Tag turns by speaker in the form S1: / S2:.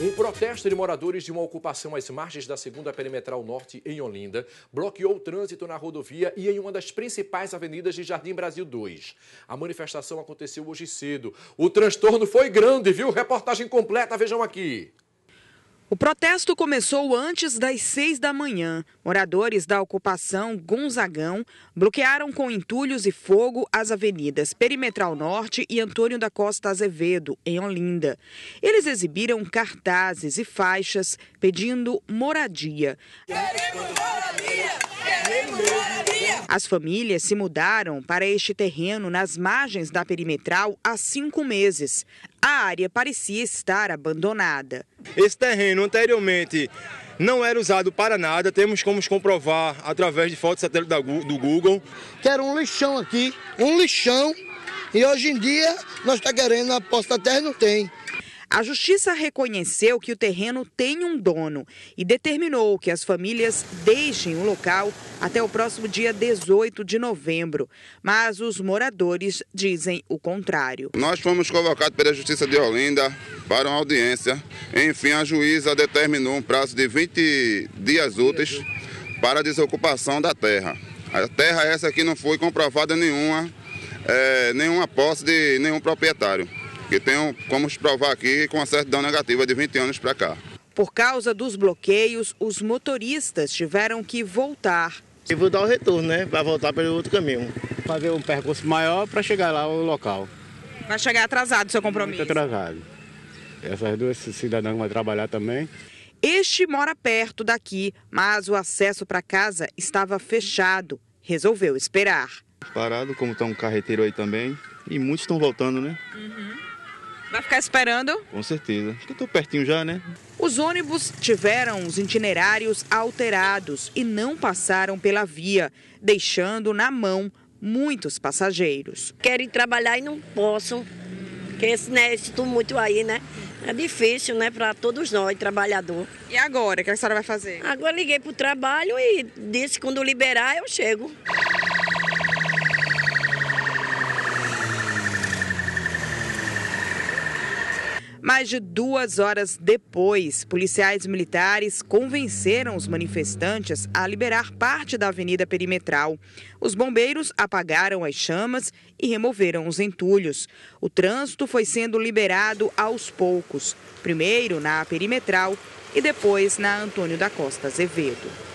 S1: Um protesto de moradores de uma ocupação às margens da segunda perimetral norte em Olinda bloqueou o trânsito na rodovia e em uma das principais avenidas de Jardim Brasil 2. A manifestação aconteceu hoje cedo. O transtorno foi grande, viu? Reportagem completa, vejam aqui.
S2: O protesto começou antes das seis da manhã. Moradores da ocupação Gonzagão bloquearam com entulhos e fogo as avenidas Perimetral Norte e Antônio da Costa Azevedo, em Olinda. Eles exibiram cartazes e faixas pedindo moradia. Queremos moradia! As famílias se mudaram para este terreno nas margens da perimetral há cinco meses. A área parecia estar abandonada.
S1: Esse terreno anteriormente não era usado para nada, temos como comprovar
S2: através de fotos satélite do Google. Que era um lixão aqui, um lixão, e hoje em dia nós está querendo a posta da terra não tem. A justiça reconheceu que o terreno tem um dono e determinou que as famílias deixem o local até o próximo dia 18 de novembro. Mas os moradores dizem o contrário.
S1: Nós fomos convocados pela Justiça de Olinda para uma audiência. Enfim, a juíza determinou um prazo de 20 dias úteis para a desocupação da terra. A terra essa aqui não foi comprovada nenhuma, é, nenhuma posse de nenhum proprietário que tenham como se provar aqui com uma certidão negativa de 20 anos para cá.
S2: Por causa dos bloqueios, os motoristas tiveram que voltar. E vou dar o retorno, né? Vai voltar pelo outro caminho. Fazer um percurso maior para chegar lá ao local. Vai chegar atrasado o seu compromisso? Muito atrasado. Essas duas cidadãs vão trabalhar também. Este mora perto daqui, mas o acesso para casa estava fechado. Resolveu esperar.
S1: Parado, como está um carreteiro aí também. E muitos estão voltando, né?
S2: Uhum. Vai ficar esperando?
S1: Com certeza. Acho que estou pertinho já,
S2: né? Os ônibus tiveram os itinerários alterados e não passaram pela via, deixando na mão muitos passageiros. Querem trabalhar e não posso, porque esse, né, esse aí, né? É difícil, né, para todos nós, trabalhador. E agora, o que a senhora vai fazer? Agora liguei para o trabalho e disse que quando liberar eu chego. Mais de duas horas depois, policiais militares convenceram os manifestantes a liberar parte da avenida perimetral. Os bombeiros apagaram as chamas e removeram os entulhos. O trânsito foi sendo liberado aos poucos, primeiro na perimetral e depois na Antônio da Costa Azevedo.